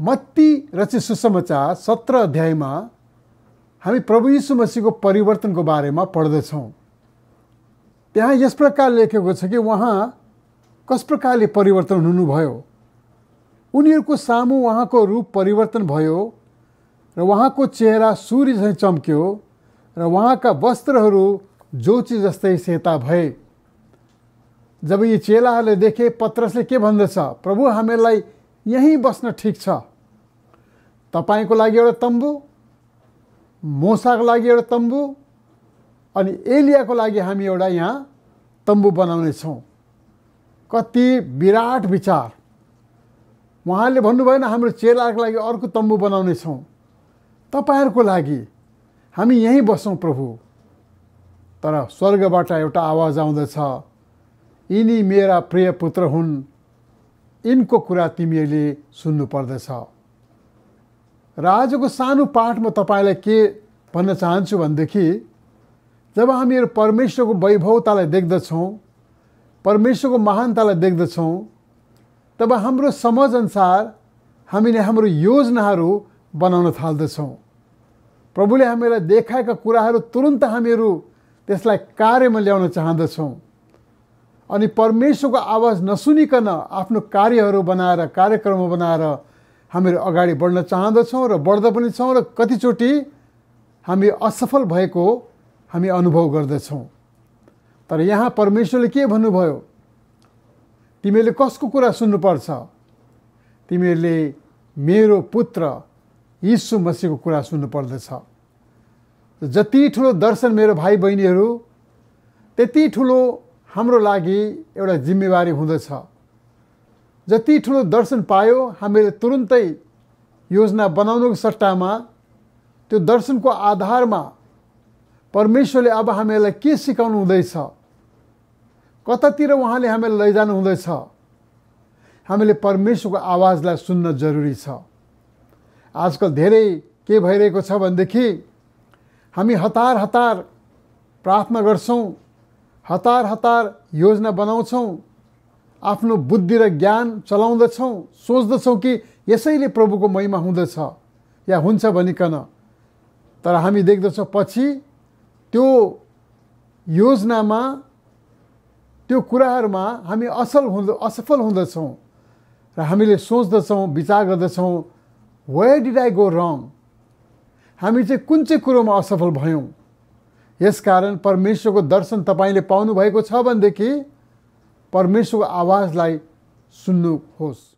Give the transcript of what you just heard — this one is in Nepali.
मत्ती रचित सुसमाचार सत्र अध्यायमा हामी प्रभु यीशु मसीको परिवर्तनको बारेमा पढ्दछौँ त्यहाँ यस प्रकार लेखेको छ कि उहाँ कस प्रकारले परिवर्तन हुनुभयो उनीहरूको सामु उहाँको रूप परिवर्तन भयो र उहाँको चेहरा सूर्य झैँ चम्क्यो र उहाँका वस्त्रहरू जोची जस्तै सेता भए जब यी चेलाहरूले देखे पत्रसले के भन्दछ प्रभु हामीलाई यहीँ बस्न ठिक छ तपाईँको लागि एउटा तम्बु मोसाको लागि एउटा तम्बु अनि एलियाको लागि हामी एउटा यहाँ तम्बु बनाउनेछौँ कति विराट विचार उहाँले भन्नुभएन हाम्रो चेलाको लागि अर्को तम्बु बनाउनेछौँ तपाईँहरूको लागि हामी यहीँ बसौँ प्रभु तर स्वर्गबाट एउटा आवाज आउँदछ यिनी मेरा प्रिय पुत्र हुन् यिनको कुरा तिमीहरूले सुन्नुपर्दछ र आजको सानो पाठ म तपाईँलाई के भन्न चाहन्छु भनेदेखि जब हामीहरू परमेश्वरको वैभवतालाई देख्दछौँ परमेश्वरको महानतालाई देख्दछौँ तब हाम्रो समाजअनुसार हामीले हाम्रो योजनाहरू बनाउन थाल्दछौँ प्रभुले हामीलाई देखाएका कुराहरू तुरुन्त हामीहरू त्यसलाई कार्यमा ल्याउन चाहँदछौँ अनि परमेश्वरको आवाज नसुनिकन आफ्नो कार्यहरू बनाएर कार्यक्रम बनाएर हामीहरू अगाडि बढ्न चाहँदछौँ र बढ्दा पनि छौँ र कतिचोटि हामी असफल भएको हामी अनुभव गर्दछौँ तर यहाँ परमेश्वरले के भन्नुभयो तिमीहरूले कसको कुरा सुन्नुपर्छ तिमीहरूले मेरो पुत्र यीशु मसीहको कुरा सुन्नुपर्दछ जति ठुलो दर्शन मेरो भाइ बहिनीहरू त्यति ठुलो हाम्रो लागि एउटा जिम्मेवारी हुँदछ जति ठुलो दर्शन पायो हामीले तुरुन्तै योजना बनाउनुको सट्टामा त्यो दर्शनको आधारमा परमेश्वरले अब हामीहरूलाई के सिकाउनु हुँदैछ कतातिर उहाँले हामीलाई लैजानु हुँदैछ हामीले परमेश्वरको आवाजलाई सुन्न जरुरी छ आजकल धेरै के भइरहेको छ भनेदेखि हामी हतार हतार प्रार्थना गर्छौँ हतार हतार योजना बनाउँछौँ आफ्नो बुद्धि र ज्ञान चलाउँदछौँ सोच्दछौँ कि यसैले प्रभुको महिमा हुँदछ या हुन्छ भनिकन तर हामी देख्दछौँ पछि त्यो योजनामा त्यो कुराहरूमा हामी असल हुँदो असफल हुँदछौँ र हामीले सोच्दछौँ विचार गर्दछौँ where did I go wrong हामी चाहिँ कुन चाहिँ कुरोमा असफल भयौँ यसकारण परमेश्वरको दर्शन तपाईँले पाउनुभएको छ भनेदेखि परमेश्वरको आवाजलाई सुन्नुहोस्